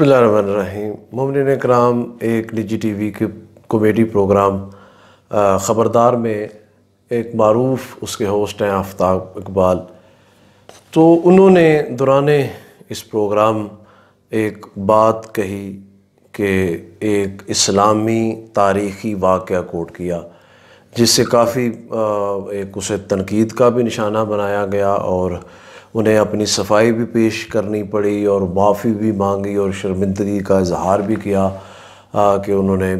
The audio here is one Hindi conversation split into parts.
बसमीम ममिन कराम एक निजी टी वी के कॉमेडी प्रोग्राम ख़बरदार में एक मरूफ उसके होस्ट हैं आफ्ताब इकबाल तो उन्होंने दौरान इस प्रोग्राम एक बात कही कि एक इस्लामी तारीख़ी वाक़ कोट किया जिससे काफ़ी एक उसे तनकीद का भी निशाना बनाया गया और उन्हें अपनी सफाई भी पेश करनी पड़ी और माफ़ी भी मांगी और शर्मिंदगी का इजहार भी किया कि उन्होंने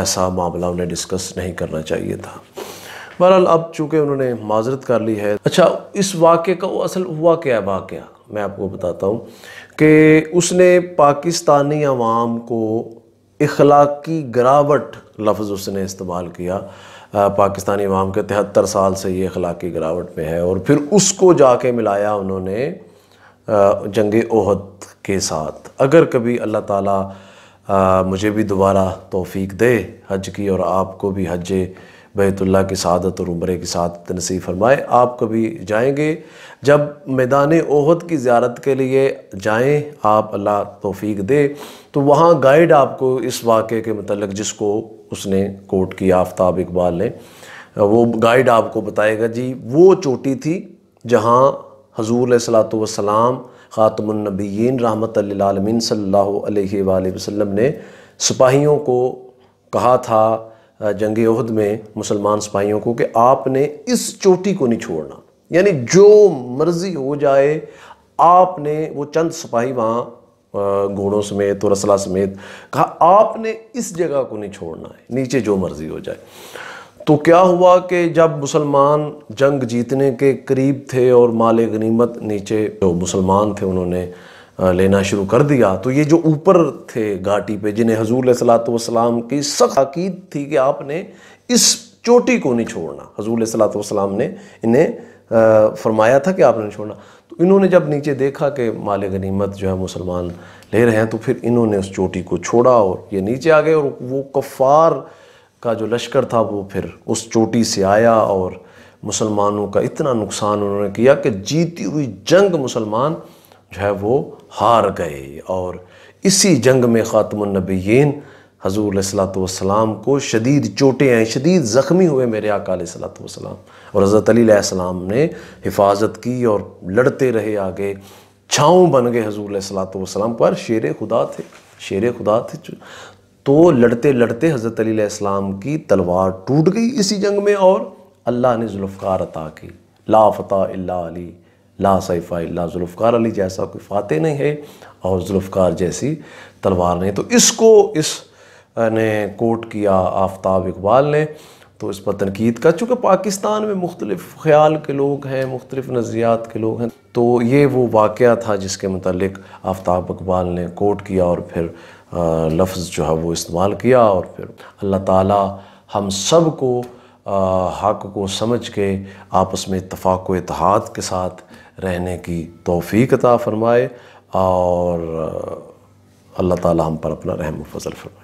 ऐसा मामला उन्हें डिस्कस नहीं करना चाहिए था बहरहाल अब चूँकि उन्होंने माजरत कर ली है अच्छा इस वाक़े का असल हुआ क्या है वाक़ मैं आपको बताता हूँ कि उसने पाकिस्तानी आवाम को इखलाकी गिरावट लफ्ज़ उसने इस्तेमाल किया पाकिस्तानी अवाम के तिहत्तर साल से ये इखलाकी गिरावट में है और फिर उसको जाके मिलाया उन्होंने जंग ओहद के साथ अगर कभी अल्लाह ताला मुझे भी दोबारा तोफ़ी दे हज की और आपको भी हज बैतुल्ला की शादत और उम्र की शादत नसीब फरमाए आप कभी जाएंगे जब मैदान ओहद की ज्यारत के लिए जाएँ आप अल्लाह तोफ़ी दे तो वहाँ गाइड आपको इस वाक़े के मतलब जिसको उसने कोट की आफ्ताब इकबाल ने वो गाइड आपको बताएगा जी वो चोटी थी जहाँ हजूर सलात वसलाम ख़ातमनबीन रहमत आलमिन सल्ला वसम ने सिपाहियों को कहा था जंग अहद में मुसलमान सिपाहियों को कि आपने इस चोटी को नहीं छोड़ना यानी जो मर्ज़ी हो जाए आपने वो चंद सिपाही वहाँ घोड़ों समेत और रसला समेत कहा आपने इस जगह को नहीं छोड़ना है नीचे जो मर्ज़ी हो जाए तो क्या हुआ कि जब मुसलमान जंग जीतने के करीब थे और माल गनीमत नीचे जो मुसलमान थे उन्होंने लेना शुरू कर दिया तो ये जो ऊपर थे घाटी पे जिन्हें हजूर सलातम की सख्त अकीद थी कि आपने इस चोटी को नहीं छोड़ना हजूर सलातम ने इन्हें फरमाया था कि आपने छोड़ना तो इन्होंने जब नीचे देखा कि माल गनीमत जो है मुसलमान ले रहे हैं तो फिर इन्होंने उस चोटी को छोड़ा और ये नीचे आ गए और वो कफ़ार का जो लश्कर था वो फिर उस चोटी से आया और मुसलमानों का इतना नुकसान उन्होंने किया कि जीती हुई जंग मुसलमान जो है वो हार गए और इसी जंग में ख़ातमनबीन हजूर सलाम को शदीद चोटें आई शदीद ज़ख्मी हुए मेरे आका और हज़रत अलीसम ने हिफाजत की और लड़ते रहे आगे छाँव बन गए हजूर सलाम पर शेर खुदा थे शेर खुदा थे तो लड़ते लड़ते हज़रत अलीसम की तलवार टूट गई इसी जंग में और अल्लाह ने जुल्फ़ार अता की लाफता अली ला सैफ़ा ला जुल्फ़ार अली जैसा कोई फ़ातह नहीं है और जुल्फ़ार जैसी तलवार नहीं तो इसको इस ने कोट किया आफ्ताब इकबाल ने तो इस पर तनकीद का चूँकि पाकिस्तान में मुख्तलिफ़ ख्याल के लोग हैं मुख्तलिफ़ नज़रियात के लोग हैं तो ये वो वाक़ था जिसके मतलब आफ्ताब इकबाल ने कोट किया और फिर लफ्ज़ जो है वो इस्तेमाल किया और फिर अल्लाह ताला हम सब को हक़ को समझ के आपस में इतफ़ाक़ व इतिहाद के साथ रहने की तोफ़ीकता फ़रमाए और अल्लाह ताला हम पर अपना रहम फजल फरमाए